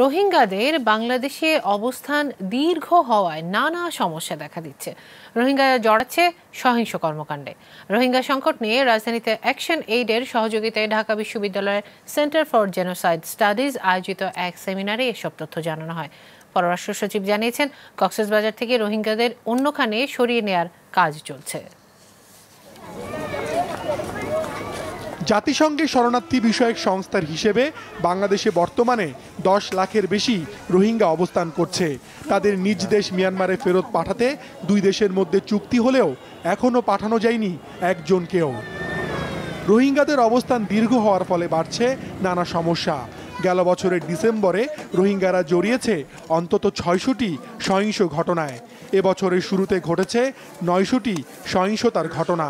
রোহিঙ্গাদের বাংলাদেশে অবস্থান দীর্ঘ হওয়ায় নানা সমস্যা দেখা দিচ্ছে রোহিঙ্গারা জড়াচ্ছে সহিংস কর্মকাণ্ডে রোহিঙ্গা সংকট নিয়ে রাজধানীতে অ্যাকশন এইডের সহযোগিতায় ঢাকা বিশ্ববিদ্যালয়ের সেন্টার ফর জেনোসাইড স্টাডিজ আয়োজিত এক সেমিনারে এসব তথ্য জানানো হয় পররাষ্ট্র সচিব জানিয়েছেন কক্সবাজার থেকে রোহিঙ্গাদের অন্যখানে সরিয়ে নেয়ার কাজ চলছে জাতিসংঘের শরণার্থী বিষয়ক সংস্থার হিসেবে বাংলাদেশে বর্তমানে দশ লাখের বেশি রোহিঙ্গা অবস্থান করছে তাদের নিজ দেশ মিয়ানমারে ফেরত পাঠাতে দুই দেশের মধ্যে চুক্তি হলেও এখনও পাঠানো যায়নি একজনকেও রোহিঙ্গাদের অবস্থান দীর্ঘ হওয়ার ফলে বাড়ছে নানা সমস্যা গেল বছরের ডিসেম্বরে রোহিঙ্গারা জড়িয়েছে অন্তত ছয়শটি সহিংস ঘটনায় এবছরের শুরুতে ঘটেছে নয়শোটি সহিংসতার ঘটনা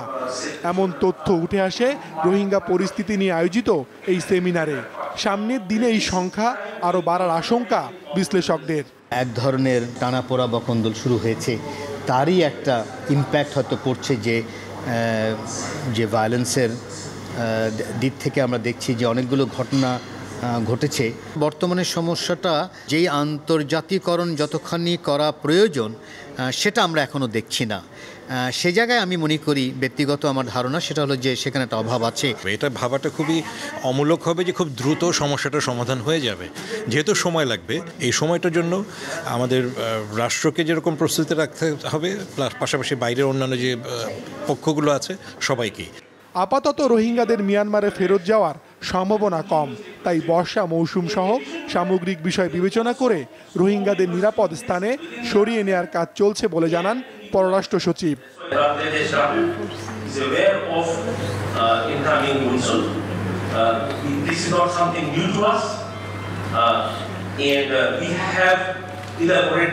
এমন তথ্য উঠে আসে রোহিঙ্গা পরিস্থিতি নিয়ে আয়োজিত এই সেমিনারে সামনের দিনে এই সংখ্যা আরও বাড়ার আশঙ্কা বিশ্লেষকদের এক ধরনের টানাপোড়া বকন্দল শুরু হয়েছে তারই একটা ইম্প্যাক্ট হয়তো পড়ছে যে যে ভায়োলেন্সের দিক থেকে আমরা দেখছি যে অনেকগুলো ঘটনা ঘটেছে বর্তমানে সমস্যাটা যেই আন্তর্জাতিকরণ যতখানি করা প্রয়োজন সেটা আমরা এখনও দেখছি না সে জায়গায় আমি মনে করি ব্যক্তিগত আমার ধারণা সেটা হলো যে সেখানে একটা অভাব আছে এটা ভাবাটা খুবই অমূলক হবে যে খুব দ্রুত সমস্যাটা সমাধান হয়ে যাবে যেহেতু সময় লাগবে এই সময়টার জন্য আমাদের রাষ্ট্রকে যেরকম প্রস্তুতি রাখতে হবে প্লাস পাশাপাশি বাইরের অন্যান্য যে পক্ষগুলো আছে সবাইকেই আপাতত রোহিঙ্গাদের মিয়ানমারে ফেরত যাওয়ার সম্ভাবনা কম তাই বর্ষা মৌসুম সহ সামগ্রিক বিষয় বিবেচনা করে রোহিঙ্গাদের নিরাপদ স্থানে সরিয়ে নেয়ার কাজ চলছে বলে জানান পররাষ্ট্র সচিব uh, uh, uh,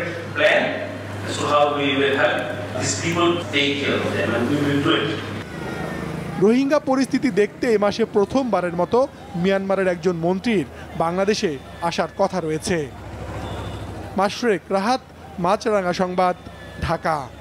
how we will help these people take care of them and we will do it. Rohingya পরিস্থিতি দেখতে এ মাসে প্রথমবারের মতো মিয়ানমারের একজন মন্ত্রীর বাংলাদেশে আসার কথা রয়েছে মাশরেক রাহাত মাছরাঙা সংবাদ ঢাকা